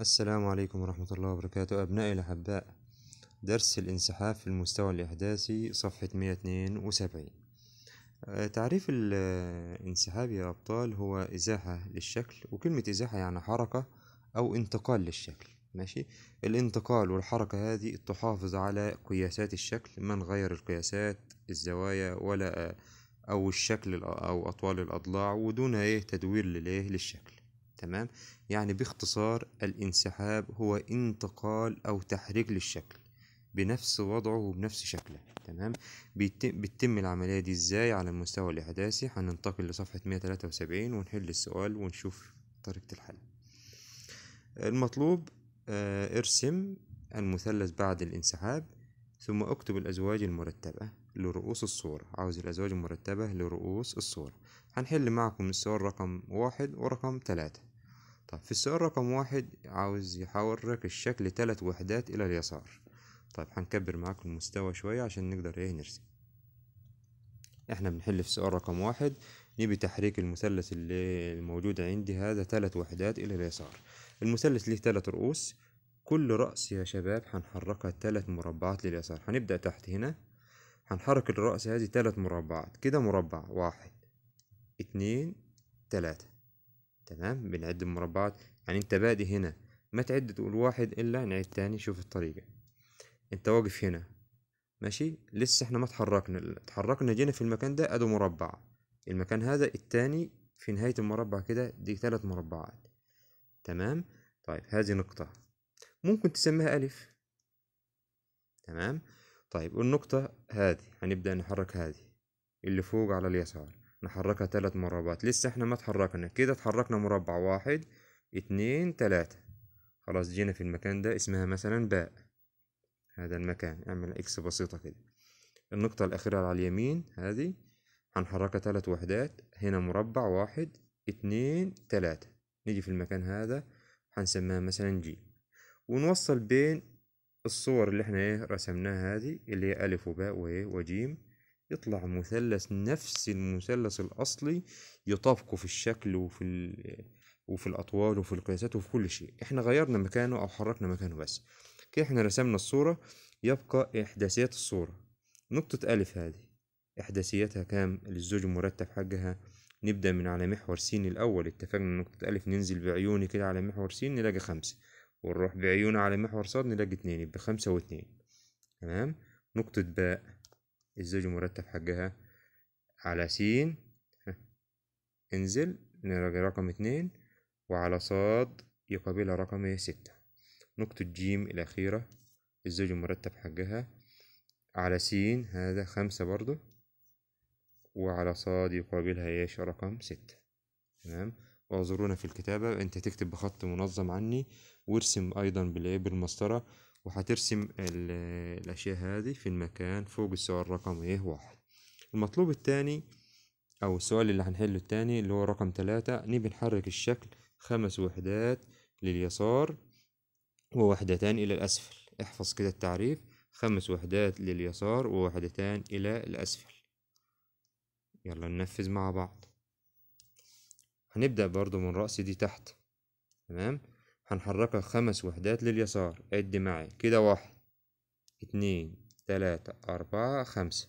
السلام عليكم ورحمة الله وبركاته أبنائي الأحباء درس الانسحاب في المستوى الإحداثي صفحة 172 آه، تعريف الانسحاب يا أبطال هو إزاحة للشكل وكلمة إزاحة يعني حركة أو انتقال للشكل ماشي الانتقال والحركة هذه تحافظ على قياسات الشكل من غير القياسات الزوايا ولا آه، أو الشكل أو أطوال الأضلاع ودون إيه تدوير للإيه للشكل تمام يعني باختصار الانسحاب هو انتقال أو تحريك للشكل بنفس وضعه وبنفس شكله تمام بيتم, بتتم العملية دي ازاي على المستوى الإحداثي هننتقل لصفحة 173 ونحل السؤال ونشوف طريقة الحل المطلوب آه، ارسم المثلث بعد الانسحاب ثم اكتب الأزواج المرتبة لرؤوس الصورة عاوز الأزواج المرتبة لرؤوس الصورة هنحل معكم السؤال رقم واحد ورقم تلاتة طب في السؤال رقم واحد عاوز يحرك الشكل تلات وحدات الى اليسار طيب هنكبر معاكم المستوى شوية عشان نقدر ايه نرسم احنا بنحل في سؤال رقم واحد نبي تحريك المثلث اللي الموجود عندي هذا تلات وحدات الى اليسار المثلث ليه تلات رؤوس كل رأس يا شباب هنحركها تلات مربعات لليسار هنبدأ تحت هنا هنحرك الرأس هذه تلات مربعات كده مربع واحد اتنين تلاتة تمام بنعد المربعات يعني انت بادئ هنا ما تعد تقول واحد الا نعد تاني شوف الطريقة انت واقف هنا ماشي لسه احنا ما تحركنا تحركنا جينا في المكان ده ادو مربع المكان هذا التاني في نهاية المربع كده دي ثلاث مربعات تمام طيب هذه نقطة ممكن تسميها ألف تمام طيب والنقطة هذه هنبدأ نحرك هذه اللي فوق على اليسار نحركها ثلاث مربعات لسه احنا ما اتحركنا كده اتحركنا مربع واحد اتنين تلاتة خلاص جينا في المكان ده اسمها مثلا باء هذا المكان اعمل اكس بسيطة كده النقطة الأخيرة على اليمين هذه هنحركها ثلاث وحدات هنا مربع واحد اتنين تلاتة نيجي في المكان هذا هنسميها مثلا جي ونوصل بين الصور اللي احنا ايه رسمناها هذه اللي هي ألف وباء وإيه وجيم يطلع مثلث نفس المثلث الأصلي يطابقه في الشكل وفي ال... وفي الأطوال وفي القياسات وفي كل شيء احنا غيرنا مكانه أو حركنا مكانه بس كده احنا رسمنا الصورة يبقى إحداثيات الصورة نقطة ألف هذه إحداثياتها كام للزوج المرتب حقها نبدأ من على محور س الأول اتفقنا نقطة ألف ننزل بعيوني كده على محور س نلاقي خمسة ونروح بعيوني على محور صاد نلاقي اتنين يبقى خمسة واتنين تمام نقطة باء الزوج المرتب حقها على س انزل رقم اتنين وعلى صاد يقابلها رقم ستة نقطة جيم الأخيرة الزوج المرتب حقها على س هذا خمسة برضو وعلى صاد يقابلها ايش رقم ستة تمام واعذرونا في الكتابة انت تكتب بخط منظم عني وارسم ايضا بالايه بالمسطرة وهترسم الأشياء هذه في المكان فوق السؤال رقم ايه واحد المطلوب التاني أو السؤال اللي هنحله التاني اللي هو رقم تلاتة نبي نحرك الشكل خمس وحدات لليسار ووحدتان إلى الأسفل احفظ كده التعريف خمس وحدات لليسار ووحدتان إلى الأسفل يلا ننفذ مع بعض هنبدأ برضو من رأس دي تحت تمام هنحركها خمس وحدات لليسار عد معي كده واحد اتنين تلاتة أربعة خمسة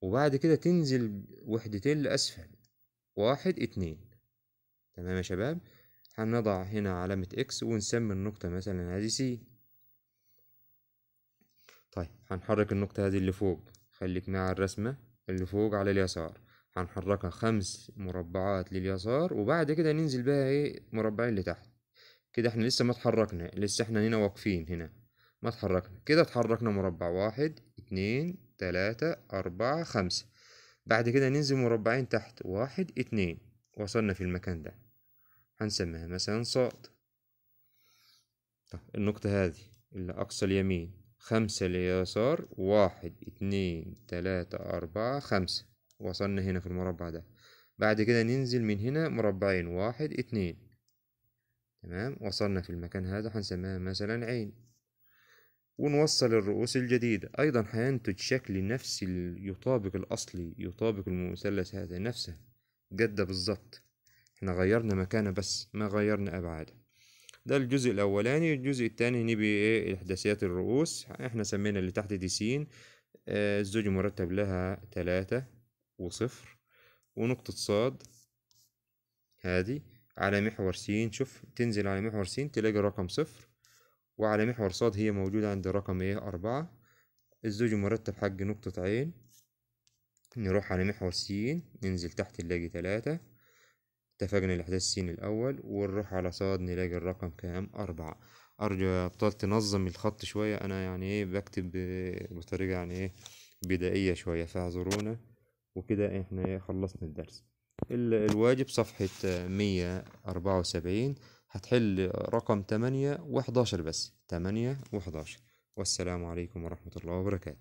وبعد كده تنزل وحدتين لأسفل واحد اتنين تمام يا شباب هنضع هنا علامة اكس ونسمي النقطة مثلا هذه سي طيب هنحرك النقطة هذه اللي فوق خليك مع الرسمة اللي فوق على اليسار هنحركها خمس مربعات لليسار وبعد كده ننزل بها ايه مربعين لتحت كده احنا لسه ما اتحركنا لسه احنا هنا واقفين هنا ما اتحركنا كده اتحركنا مربع واحد اتنين تلاتة أربعة خمسة بعد كده ننزل مربعين تحت واحد اتنين وصلنا في المكان ده هنسميها مثلا صاد طب النقطة هذه اللي أقصى اليمين خمسة اليسار واحد اتنين تلاتة أربعة خمسة وصلنا هنا في المربع ده بعد كده ننزل من هنا مربعين واحد اتنين تمام وصلنا في المكان هذا هنسميها مثلا عين ونوصل الرؤوس الجديدة أيضا هينتج شكل نفس يطابق الأصلي يطابق المثلث هذا نفسه جدة بالظبط احنا غيرنا مكانه بس ما غيرنا أبعاده ده الجزء الأولاني الجزء الثاني نبي إيه إحداثيات الرؤوس احنا سمينا اللي تحت دي سين آه الزوج مرتب لها تلاتة وصفر ونقطة صاد هذه على محور س شوف تنزل على محور س تلاقي الرقم صفر وعلى محور ص هي موجودة عند الرقم ايه أربعة الزوج مرتب حق نقطة عين نروح على محور س ننزل تحت نلاقي تلاتة اتفقنا لإحداث س الأول ونروح على ص نلاقي الرقم كام أربعة أرجو يا أبطال تنظم الخط شوية أنا يعني ايه بكتب بطريقة يعني ايه بدائية شوية فاعذرونا وكده احنا إيه، خلصنا الدرس الواجب صفحة مية أربعة وسبعين هتحل رقم تمانية وحداشر بس تمانية وحداشر والسلام عليكم ورحمة الله وبركاته